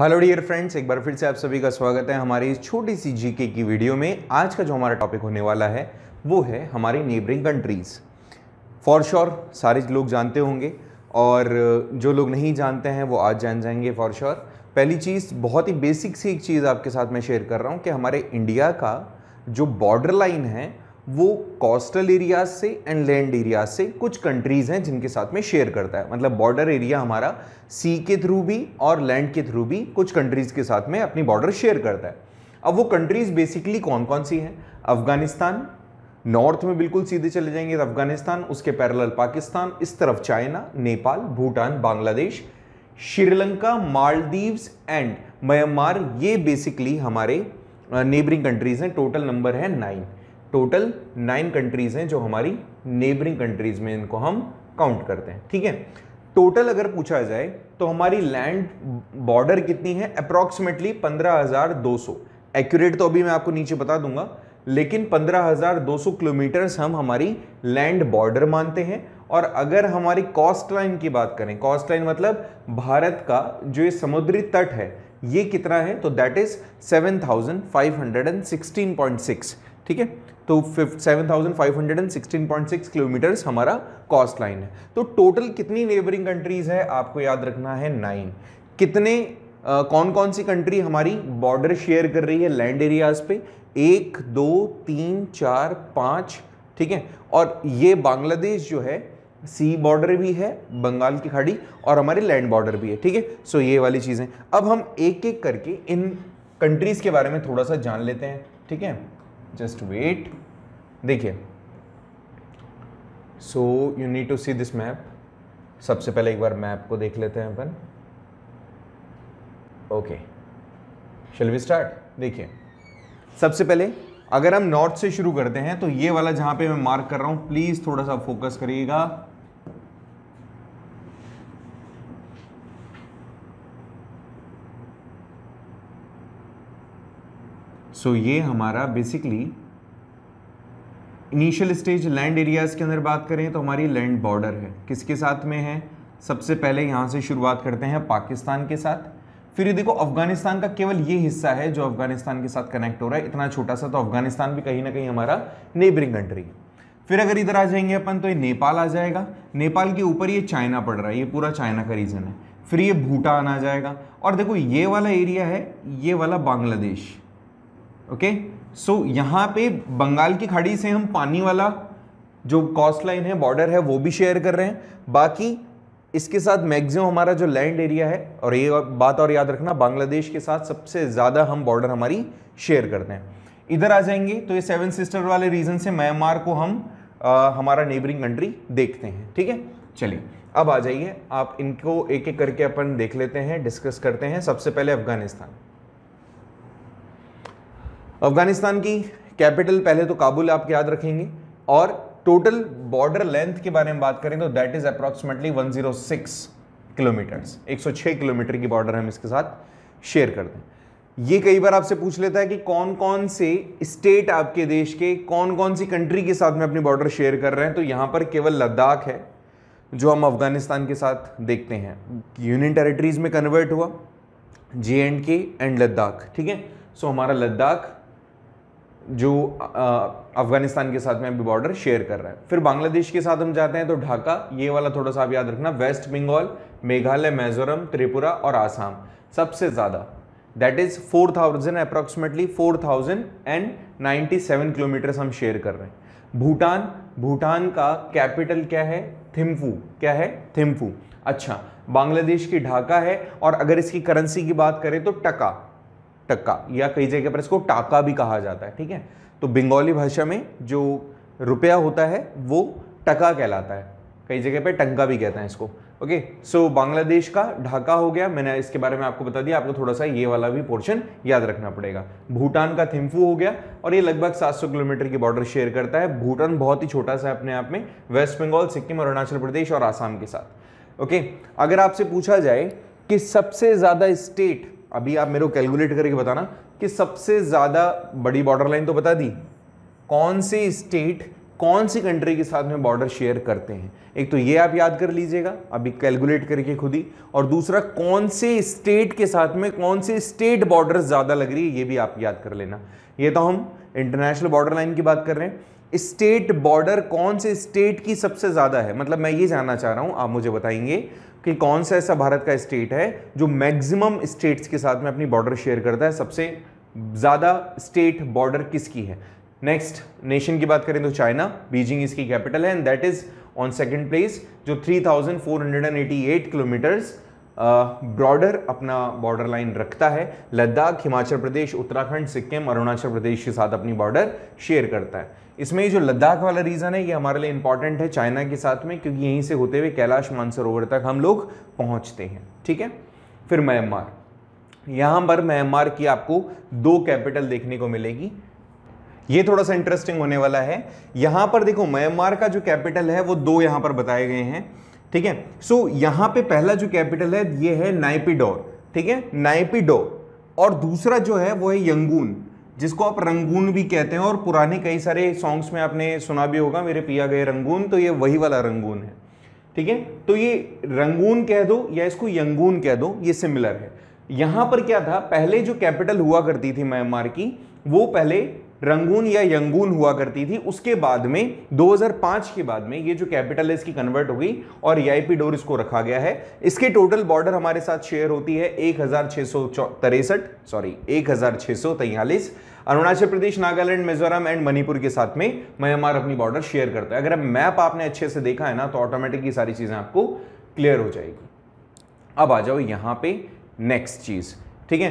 hello dear friends एक बार फिर से आप सभी का स्वागत है हमारी इस छोटी सी जीके की वीडियो में आज का जो हमारा टॉपिक होने वाला है वो है हमारी नेबरिंग कंट्रीज़ फॉर श्योर सारे लोग जानते होंगे और जो लोग नहीं जानते हैं वो आज जान जाएंगे फॉर श्योर पहली चीज़ बहुत ही बेसिक सी एक चीज़ आपके साथ मैं शेयर कर रहा हूँ कि हमारे इंडिया का जो बॉर्डर लाइन है वो कोस्टल एरियाज से एंड लैंड एरियाज से कुछ कंट्रीज़ हैं जिनके साथ में शेयर करता है मतलब बॉर्डर एरिया हमारा सी के थ्रू भी और लैंड के थ्रू भी कुछ कंट्रीज़ के साथ में अपनी बॉर्डर शेयर करता है अब वो कंट्रीज़ बेसिकली कौन कौन सी हैं अफ़गानिस्तान नॉर्थ में बिल्कुल सीधे चले जाएंगे तो अफगानिस्तान उसके पैरल पाकिस्तान इस तरफ China Nepal Bhutan Bangladesh Sri Lanka Maldives and Myanmar ये बेसिकली हमारे नेबरिंग कंट्रीज़ हैं टोटल नंबर है नाइन टोटल नाइन कंट्रीज़ हैं जो हमारी नेबरिंग कंट्रीज़ में इनको हम काउंट करते हैं ठीक है टोटल अगर पूछा जाए तो हमारी लैंड बॉर्डर कितनी है अप्रॉक्सीमेटली 15,200 एक्यूरेट तो अभी मैं आपको नीचे बता दूंगा लेकिन 15,200 किलोमीटर्स हम हमारी लैंड बॉर्डर मानते हैं और अगर हमारी कॉस्ट लाइन की बात करें कॉस्ट लाइन मतलब भारत का जो ये समुद्री तट है ये कितना है तो दैट इज़ सिक्स ठीक है तो seven thousand five hundred and sixteen point six kilometres हमारा कॉस्ट लाइन है तो टोटल कितनी नेबरिंग कंट्रीज़ है आपको याद रखना है नाइन कितने Uh, कौन कौन सी कंट्री हमारी बॉर्डर शेयर कर रही है लैंड एरियाज पे एक दो तीन चार पाँच ठीक है और ये बांग्लादेश जो है सी बॉर्डर भी है बंगाल की खाड़ी और हमारे लैंड बॉर्डर भी है ठीक है सो ये वाली चीज़ें अब हम एक एक करके इन कंट्रीज़ के बारे में थोड़ा सा जान लेते हैं ठीक है जस्ट वेट देखिए so you need to see this map सबसे पहले एक बार मैप को देख लेते हैं अपन ओके शेल वी स्टार्ट देखिए सबसे पहले अगर हम नॉर्थ से शुरू करते हैं तो ये वाला जहां पे मैं मार्क कर रहा हूं प्लीज़ थोड़ा सा फोकस करिएगा सो ये हमारा basically initial stage land areas के अंदर बात करें तो हमारी लैंड बॉर्डर है किसके साथ में है सबसे पहले यहाँ से शुरुआत करते हैं पाकिस्तान के साथ फिर ये देखो अफगानिस्तान का केवल ये हिस्सा है जो अफगानिस्तान के साथ कनेक्ट हो रहा है इतना छोटा सा तो अफगानिस्तान भी कहीं ना कहीं हमारा नेबरिंग कंट्री है फिर अगर इधर आ जाएंगे अपन तो ये नेपाल आ जाएगा नेपाल के ऊपर ये चाइना पड़ रहा है ये पूरा चाइना का रीजन है फिर ये भूटान आ जाएगा और देखो ये वाला एरिया है ये वाला बांग्लादेश ओके सो यहाँ पे बंगाल की खाड़ी से हम पानी वाला जो कॉस्ट लाइन है बॉर्डर है वो भी शेयर कर रहे हैं बाकी इसके साथ मैक्सिमम हमारा जो लैंड एरिया है और ये बात और याद रखना बांग्लादेश के साथ सबसे ज़्यादा हम बॉर्डर हमारी शेयर करते हैं इधर आ जाएंगे तो ये सेवन सिस्टर वाले रीजन से म्यांमार को हम आ, हमारा नेबरिंग कंट्री देखते हैं ठीक है चलिए अब आ जाइए आप इनको एक एक करके अपन देख लेते हैं डिस्कस करते हैं सबसे पहले अफगानिस्तान अफगानिस्तान की कैपिटल पहले तो काबुल आप याद रखेंगे और टोटल बॉर्डर लेंथ के बारे में बात करें तो that is approximately 106 kilometres 106 kilometre की बॉर्डर हम इसके साथ शेयर कर दें ये कई बार आपसे पूछ लेता है कि कौन कौन से स्टेट आपके देश के कौन कौन सी कंट्री के साथ में अपनी बॉर्डर शेयर कर रहे हैं तो यहाँ पर केवल लद्दाख है जो हम अफगानिस्तान के साथ देखते हैं यूनियन टेरिटरीज में कन्वर्ट हुआ J and K and Ladakh ठीक है सो हमारा लद्दाख जो अफगानिस्तान के साथ में अभी बॉर्डर शेयर कर रहा है फिर बांग्लादेश के साथ हम जाते हैं तो ढाका ये वाला थोड़ा सा आप याद रखना वेस्ट बंगाल मेघालय मिजोरम त्रिपुरा और आसाम सबसे ज़्यादा that is four thousand approximately four thousand and ninety seven kilometres हम शेयर कर रहे हैं भूटान भूटान का कैपिटल क्या है थिम्फू क्या है थिम्फू अच्छा बांग्लादेश की ढाका है और अगर इसकी करेंसी की बात करें तो टका टक्का या कई जगह पर इसको टाका भी कहा जाता है ठीक है तो बंगाली भाषा में जो रुपया होता है वो टका कहलाता है कई जगह पे टंका भी कहते हैं इसको ओके सो बांग्लादेश का ढाका हो गया मैंने इसके बारे में आपको बता दिया आपको थोड़ा सा ये वाला भी पोर्शन याद रखना पड़ेगा भूटान का थिम्फू हो गया और ये लगभग 700 किलोमीटर की बॉर्डर शेयर करता है भूटान बहुत ही छोटा सा है अपने आप में वेस्ट बंगाल सिक्किम अरुणाचल प्रदेश और आसाम के साथ ओके अगर आपसे पूछा जाए कि सबसे ज़्यादा स्टेट अभी आप मेरे को कैलकुलेट करके बताना कि सबसे ज़्यादा बड़ी बॉर्डर लाइन तो बता दी कौन सी स्टेट कौन सी कंट्री के साथ में बॉर्डर शेयर करते हैं एक तो ये आप याद कर लीजिएगा अभी कैलकुलेट करके खुद ही और दूसरा कौन से स्टेट के साथ में कौन से स्टेट बॉर्डर ज़्यादा लग रही है ये भी आप याद कर लेना ये तो हम इंटरनेशनल बॉर्डर लाइन की बात कर रहे हैं स्टेट बॉर्डर कौन से स्टेट की सबसे ज़्यादा है मतलब मैं ये जानना चाह रहा हूँ आप मुझे बताएंगे कि कौन सा ऐसा भारत का स्टेट है जो मैक्सिमम स्टेट्स के साथ में अपनी बॉर्डर शेयर करता है सबसे ज़्यादा स्टेट बॉर्डर किसकी है नेक्स्ट नेशन की बात करें तो चाइना बीजिंग इसकी कैपिटल है and that is on second place जो three thousand four hundred and eighty eight kilometres broader अपना बॉर्डर लाइन रखता है लद्दाख हिमाचल प्रदेश उत्तराखंड सिक्किम अरुणाचल प्रदेश के साथ अपनी बॉर्डर शेयर करता है इसमें जो लद्दाख वाला रीज़न है ये हमारे लिए इंपॉर्टेंट है चाइना के साथ में क्योंकि यहीं से होते हुए कैलाश मानसरोवर तक हम लोग पहुँचते हैं ठीक है फिर म्यांमार यहाँ पर म्यांमार की आपको दो कैपिटल देखने को मिलेगी ये थोड़ा सा इंटरेस्टिंग होने वाला है यहाँ पर देखो म्यांमार का जो कैपिटल है वो दो यहाँ पर बताए गए हैं ठीक है सो यहाँ पे पहला जो कैपिटल है ये है नाइपिडोर ठीक है नाइपिडोर और दूसरा जो है वो है यंगून जिसको आप रंगून भी कहते हैं और पुराने कई सारे सॉन्ग्स में आपने सुना भी होगा मेरे पिया गए रंगून तो ये वही वाला रंगून है ठीक है तो ये रंगून कह दो या इसको यंगून कह दो ये सिमिलर है यहाँ पर क्या था पहले जो कैपिटल हुआ करती थी म्यांमार की वो पहले रंगून या यंगून हुआ करती थी उसके बाद में 2005 के बाद में ये जो कैपिटल है इसकी कन्वर्ट हो गई और ये ईआईपी डोर इसको रखा गया है इसके टोटल बॉर्डर हमारे साथ शेयर होती है एक सॉरी एक अरुणाचल प्रदेश नागालैंड मिजोरम एंड मणिपुर के साथ में म्यांमार अपनी बॉर्डर शेयर करता है अगर मैप आपने अच्छे से देखा है ना तो ऑटोमेटिक ये सारी चीज़ें आपको क्लियर हो जाएगी अब आ जाओ यहाँ पे नेक्स्ट चीज़ ठीक है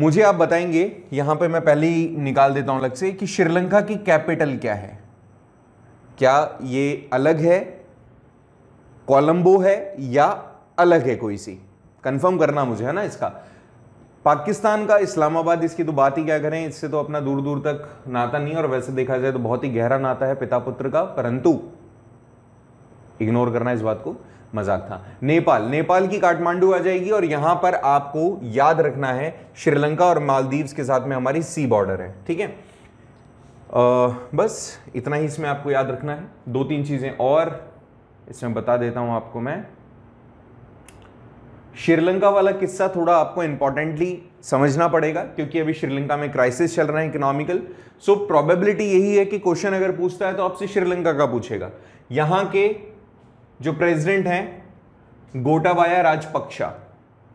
मुझे आप बताएंगे यहां पे मैं पहले ही निकाल देता हूं अलग से कि श्रीलंका की कैपिटल क्या है क्या ये अलग है कोलंबो है या अलग है कोई सी कंफर्म करना मुझे है ना इसका पाकिस्तान का इस्लामाबाद इसकी तो बात ही क्या करें इससे तो अपना दूर दूर तक नाता नहीं और वैसे देखा जाए तो बहुत ही गहरा नाता है पिता पुत्र का परंतु इग्नोर करना इस बात को मजाक था नेपाल नेपाल की काठमांडू आ जाएगी और यहां पर आपको याद रखना है श्रीलंका और मालदीव्स के साथ में हमारी सी बॉर्डर है ठीक है बस इतना ही इसमें आपको याद रखना है दो तीन चीज़ें और इसमें बता देता हूं आपको मैं श्रीलंका वाला किस्सा थोड़ा आपको इंपॉर्टेंटली समझना पड़ेगा क्योंकि अभी श्रीलंका में क्राइसिस चल रहा है इकोनॉमिकल सो प्रोबेबिलिटी यही है कि क्वेश्चन अगर पूछता है तो आपसे श्रीलंका का पूछेगा यहां के जो प्रेसिडेंट हैं गोटाबाया राजपक्षा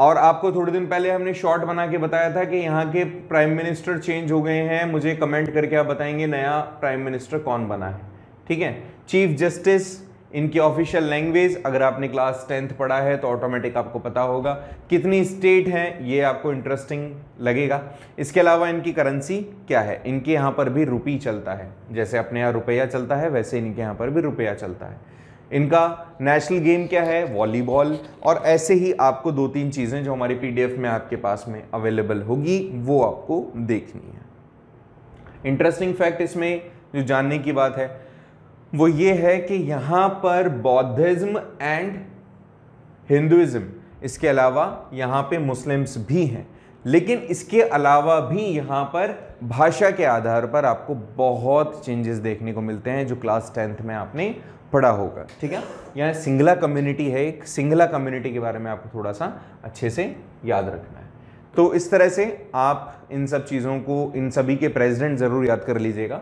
और आपको थोड़े दिन पहले हमने शॉर्ट बना के बताया था कि यहाँ के प्राइम मिनिस्टर चेंज हो गए हैं मुझे कमेंट करके आप बताएंगे नया प्राइम मिनिस्टर कौन बना है ठीक है चीफ जस्टिस इनकी ऑफिशियल लैंग्वेज अगर आपने क्लास टेंथ पढ़ा है तो ऑटोमेटिक आपको पता होगा कितनी स्टेट हैं ये आपको इंटरेस्टिंग लगेगा इसके अलावा इनकी करेंसी क्या है इनके यहाँ पर भी रुपी चलता है जैसे अपने यहाँ रुपया चलता है वैसे इनके यहाँ पर भी रुपया चलता है इनका नेशनल गेम क्या है वॉलीबॉल और ऐसे ही आपको दो तीन चीज़ें जो हमारे पीडीएफ में आपके पास में अवेलेबल होगी वो आपको देखनी है इंटरेस्टिंग फैक्ट इसमें जो जानने की बात है वो ये है कि यहाँ पर बौद्धिज़्म एंड हिंदुज़म इसके अलावा यहाँ पे मुस्लिम्स भी हैं लेकिन इसके अलावा भी यहाँ पर भाषा के आधार पर आपको बहुत चेंजेस देखने को मिलते हैं जो क्लास टेंथ में आपने पड़ा होगा ठीक है यहाँ सिंगला कम्युनिटी है एक सिंगला कम्युनिटी के बारे में आपको थोड़ा सा अच्छे से याद रखना है तो इस तरह से आप इन सब चीज़ों को इन सभी के प्रेसिडेंट ज़रूर याद कर लीजिएगा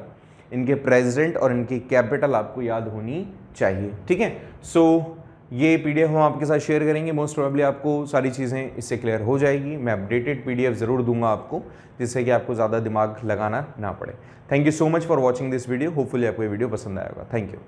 इनके प्रेसिडेंट और इनकी कैपिटल आपको याद होनी चाहिए ठीक है सो ये पीडीएफ हम आपके साथ शेयर करेंगे मोस्ट प्रोबेबली आपको सारी चीज़ें इससे क्लियर हो जाएगी मैं अपडेटेड पी ज़रूर दूंगा आपको जिससे कि आपको ज़्यादा दिमाग लगाना ना पड़े thank you so much for watching this video hopefully आपको ये वीडियो पसंद आएगा थैंक यू